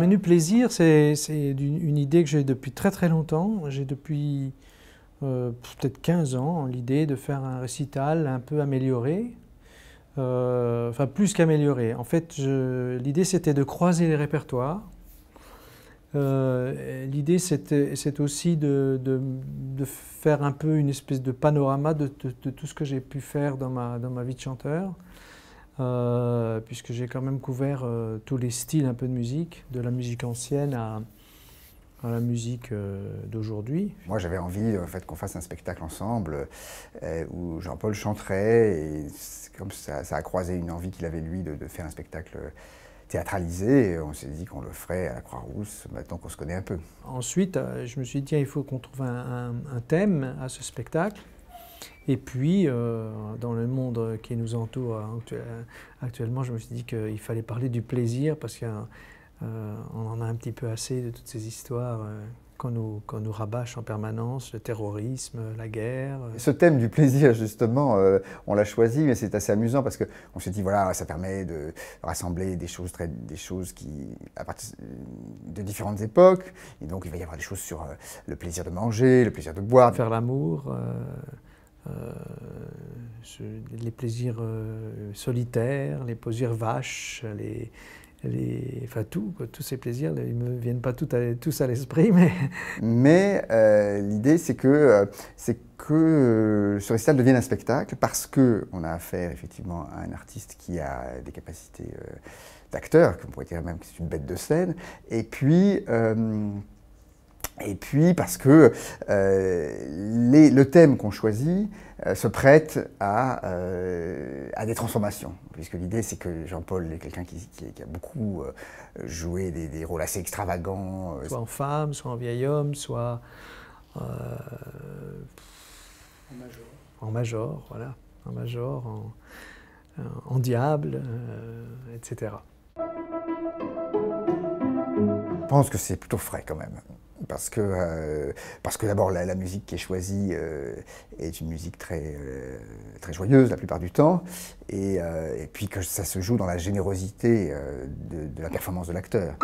menu plaisir, c'est une idée que j'ai depuis très très longtemps. J'ai depuis euh, peut-être 15 ans l'idée de faire un récital un peu amélioré, euh, enfin plus qu'amélioré. En fait, l'idée c'était de croiser les répertoires. Euh, l'idée c'est aussi de, faire un peu une espèce de panorama de, tout ce que j'ai pu faire dans ma vie de chanteur. Euh, puisque j'ai quand même couvert euh, tous les styles un peu de musique, de la musique ancienne à, la musique euh, d'aujourd'hui. Moi, j'avais envie en fait, qu'on fasse un spectacle ensemble où Jean-Paul chanterait, et comme ça, a croisé une envie qu'il avait, lui, de, faire un spectacle théâtralisé, on s'est dit qu'on le ferait à la Croix-Rousse, maintenant qu'on se connaît un peu. Ensuite, je me suis dit, tiens, il faut qu'on trouve un thème à ce spectacle. Et puis, euh, dans le monde qui nous entoure euh, euh, actuellement, je me suis dit qu'il fallait parler du plaisir parce qu'on en a un petit peu assez de toutes ces histoires qu'on nous, rabâche en permanence, le terrorisme, la guerre. Ce thème du plaisir, justement, on l'a choisi, mais c'est assez amusant parce qu'on s'est dit, voilà, ça permet de rassembler des choses, très, des choses qui, à partir de différentes époques, et donc il va y avoir des choses sur le plaisir de manger, le plaisir de boire. Faire l'amour. Euh, les plaisirs euh, solitaires, les plaisirs vaches, les, les, enfin tout, tous ces plaisirs, ils ne me viennent pas tous à l'esprit, mais... Mais euh, l'idée, c'est que, c'est que ce récital devienne un spectacle, parce qu'on a affaire effectivement à un artiste qui a des capacités d'acteur, qu'on pourrait dire même que c'est une bête de scène, et puis et puis parce que euh, le thème qu'on choisit euh, se prête euh, à, des transformations, puisque l'idée c'est que Jean-Paul est quelqu'un qui, a beaucoup joué des, rôles assez extravagants. soit en femme, soit en vieil homme, soit en major. En major, voilà, en major, en, en diable, etc. Je pense que c'est plutôt frais quand même. Euh, parce que, d'abord la, musique qui est choisie euh, est une musique euh, très, joyeuse la plupart du temps, et, puis que ça se joue dans la générosité de la performance de l'acteur.